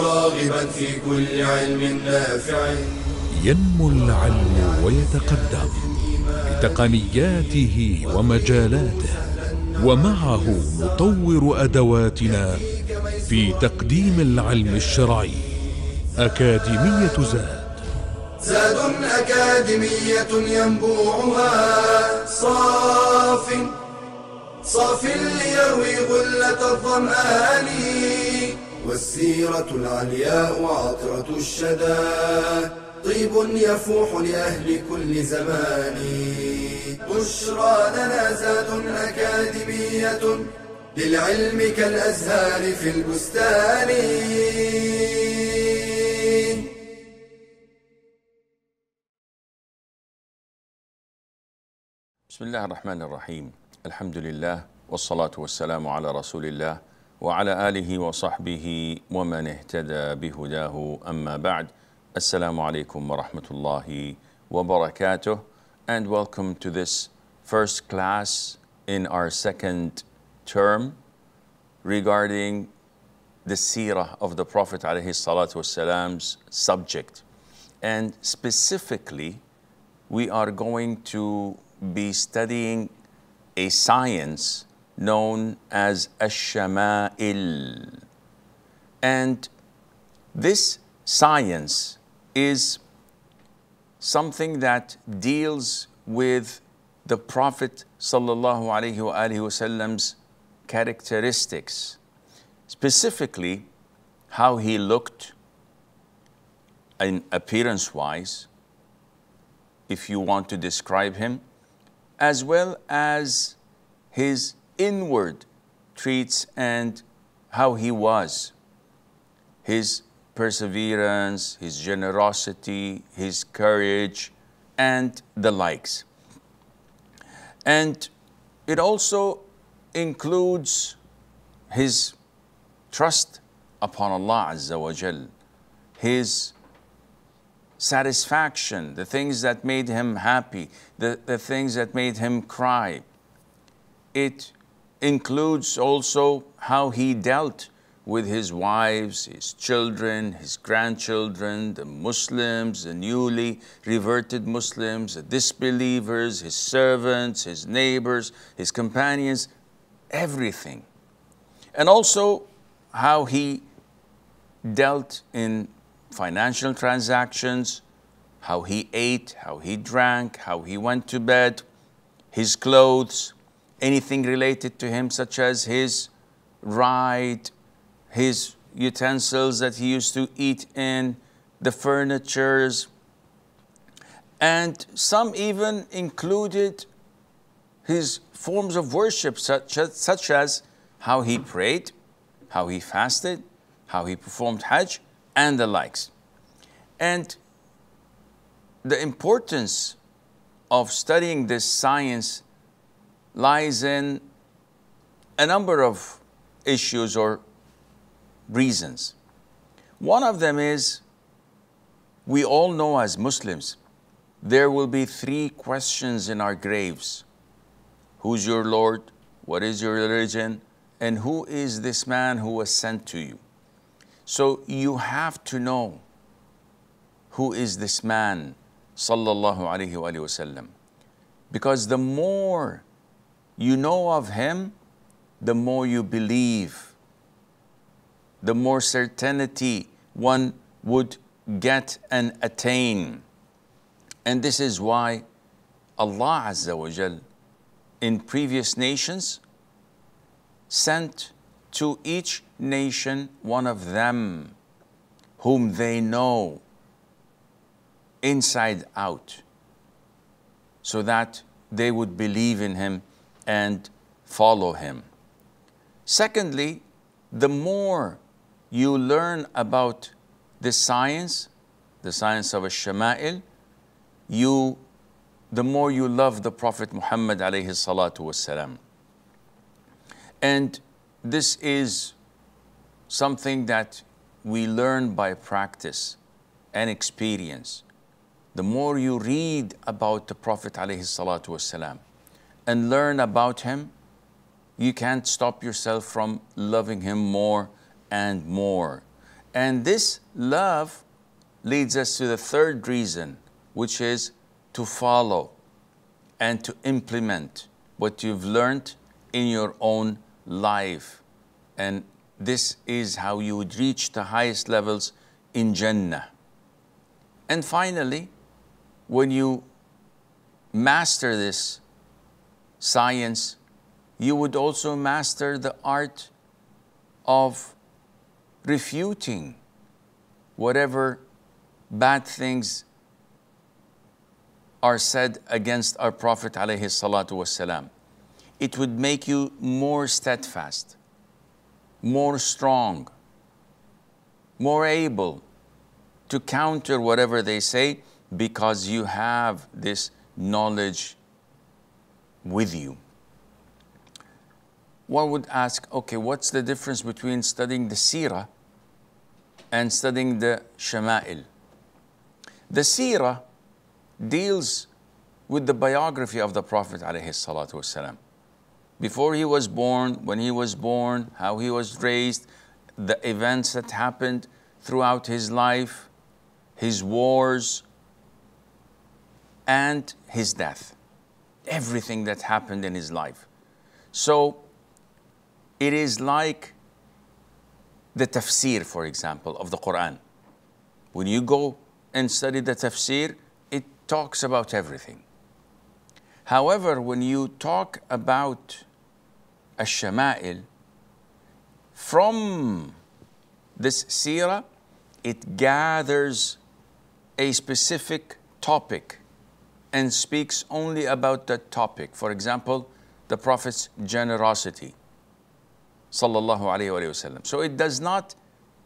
راغبا في كل علم نافع ينمو العلم ويتقدم بتقنياته ومجالاته ومعه نطور أدواتنا في تقديم العلم الشرعي أكاديمية زاد زاد أكاديمية ينبوعها صاف صاف ليروي غلة الظمآن والسيرة العلياء عطرة الشدى طيب يفوح لأهل كل زمان بشرى لنا زاد أكاديمية للعلم كالأزهار في البستان بسم الله الرحمن الرحيم الحمد لله والصلاة والسلام على رسول الله وعلى آله وصحبه ومن اهتدى بهداه أما بعد السلام عليكم ورحمة الله وبركاته and welcome to this first class in our second term regarding the seerah of the Prophet عليه الصلاة والسلام's subject. And specifically, we are going to be studying a science known as Ash-Shama'il. And this science is something that deals with the Prophet Sallallahu characteristics, specifically how he looked in appearance-wise, if you want to describe him, as well as his inward treats and how he was, his perseverance, his generosity, his courage, and the likes. And it also includes his trust upon Allah Azza wa Jal, his satisfaction, the things that made him happy, the, the things that made him cry. It includes also how he dealt with his wives, his children, his grandchildren, the Muslims, the newly reverted Muslims, the disbelievers, his servants, his neighbors, his companions, everything. And also how he dealt in financial transactions, how he ate, how he drank, how he went to bed, his clothes, anything related to him, such as his ride, his utensils that he used to eat in, the furnitures, and some even included his forms of worship, such as, such as how he prayed, how he fasted, how he performed Hajj, and the likes. And the importance of studying this science lies in a number of issues or reasons. One of them is we all know as Muslims, there will be three questions in our graves Who's your Lord? What is your religion? And who is this man who was sent to you? So you have to know who is this man, sallallahu alaihi wasallam. Because the more you know of Him, the more you believe, the more certainty one would get and attain. And this is why Allah Azza wa Jal in previous nations sent to each nation one of them whom they know inside out so that they would believe in him and follow him. Secondly, the more you learn about this science, the science of al-shama'il, you, the more you love the Prophet Muhammad alayhi salatu wasalam. And this is something that we learn by practice and experience. The more you read about the Prophet alayhi salatu wasalam, and learn about Him, you can't stop yourself from loving Him more and more. And this love leads us to the third reason, which is to follow and to implement what you've learned in your own life. And this is how you would reach the highest levels in Jannah. And finally, when you master this science, you would also master the art of refuting whatever bad things are said against our Prophet alayhi salatu wasalam. It would make you more steadfast, more strong, more able to counter whatever they say because you have this knowledge with you. One would ask, okay, what's the difference between studying the seerah and studying the shama'il? The seerah deals with the biography of the Prophet والسلام. Before he was born, when he was born, how he was raised, the events that happened throughout his life, his wars, and his death everything that happened in his life. So it is like the tafsir, for example, of the Quran. When you go and study the tafsir, it talks about everything. However, when you talk about a shamail from this seerah, it gathers a specific topic and speaks only about the topic. For example, the Prophet's generosity. So it does not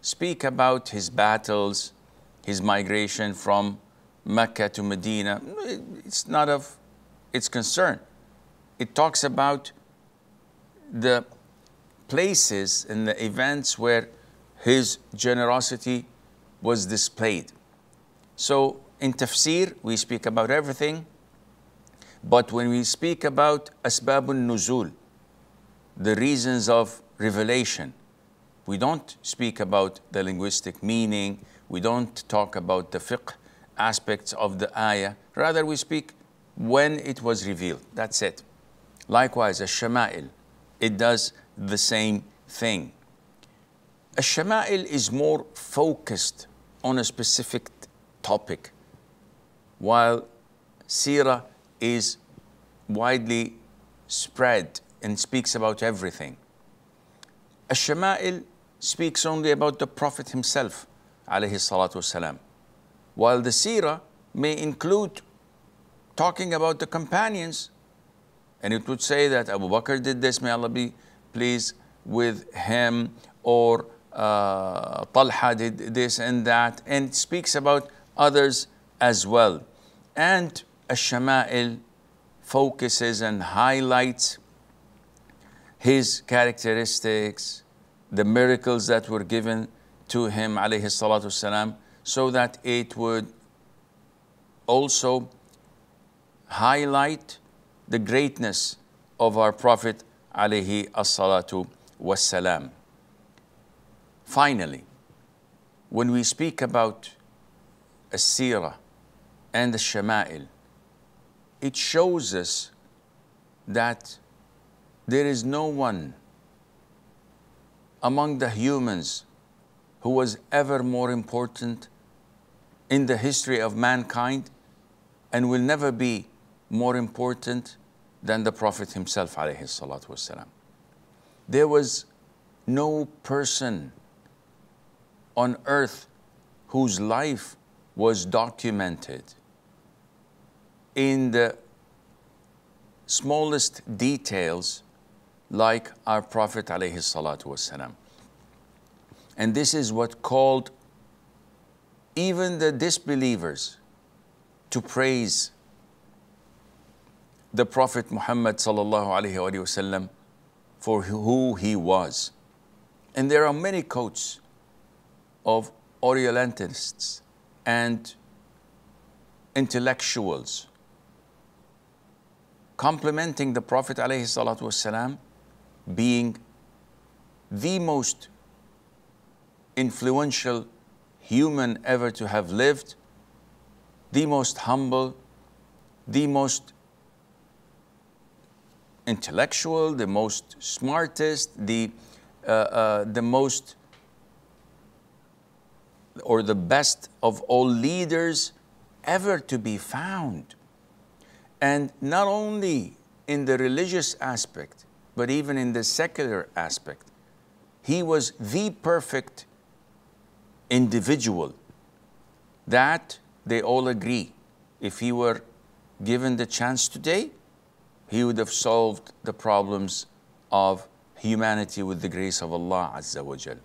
speak about his battles, his migration from Mecca to Medina. It's not of its concern. It talks about the places and the events where his generosity was displayed. So in tafsir, we speak about everything. But when we speak about asbabun nuzul, the reasons of revelation, we don't speak about the linguistic meaning, we don't talk about the fiqh aspects of the ayah. Rather, we speak when it was revealed. That's it. Likewise, a shama'il, it does the same thing. A shama'il is more focused on a specific topic while sira is widely spread and speaks about everything. Ash-Shama'il speaks only about the Prophet himself, alayhi salatu wasalam, while the sira may include talking about the companions, and it would say that Abu Bakr did this, may Allah be pleased with him, or uh, Talha did this and that, and speaks about others as well. And Ash-Shama'il focuses and highlights his characteristics, the miracles that were given to him, alayhi salatu salam, so that it would also highlight the greatness of our Prophet, alayhi salatu wasalam. Finally, when we speak about a sirah and the Shemael. it shows us that there is no one among the humans who was ever more important in the history of mankind and will never be more important than the Prophet himself والسلام. There was no person on earth whose life was documented in the smallest details like our Prophet alayhi salatu wasalam. And this is what called even the disbelievers to praise the Prophet Muhammad sallallahu alayhi wasallam for who he was. And there are many quotes of Orientalists and intellectuals complimenting the Prophet والسلام, being the most influential human ever to have lived, the most humble, the most intellectual, the most smartest, the, uh, uh, the most or the best of all leaders ever to be found. And not only in the religious aspect, but even in the secular aspect, he was the perfect individual. That they all agree. If he were given the chance today, he would have solved the problems of humanity with the grace of Allah Azza wa Jal.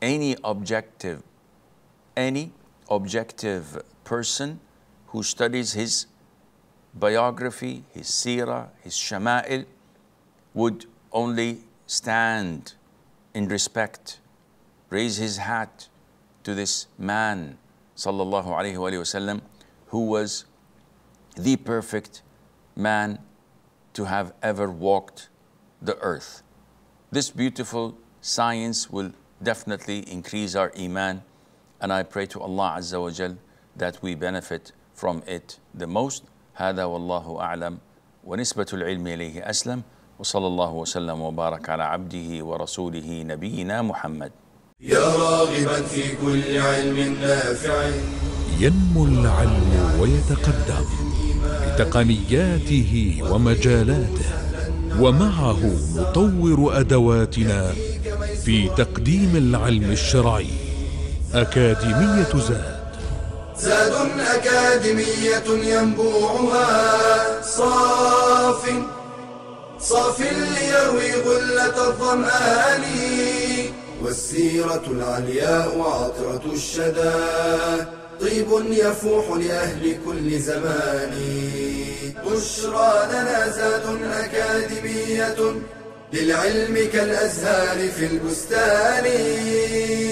Any objective, any objective person who studies his biography, his seerah, his shama'il would only stand in respect, raise his hat to this man, sallallahu alayhi wasallam, who was the perfect man to have ever walked the earth. This beautiful science will definitely increase our iman, and I pray to Allah Azza wa Jal that we benefit from it the most. هذا والله أعلم ونسبة العلم إليه أسلم وصلى الله وسلم وبارك على عبده ورسوله نبينا محمد يا راغبا في كل علم نافع ينمو العلم ويتقدم بتقنياته ومجالاته ومعه نطور أدواتنا في تقديم العلم الشرعي أكاديمية زاد زاد أكاديمية ينبوعها صاف صاف ليروي غلة الظمآن والسيرة العلياء عطرة الشدى طيب يفوح لأهل كل زمان بشرى لنا زاد أكاديمية للعلم كالأزهار في البستان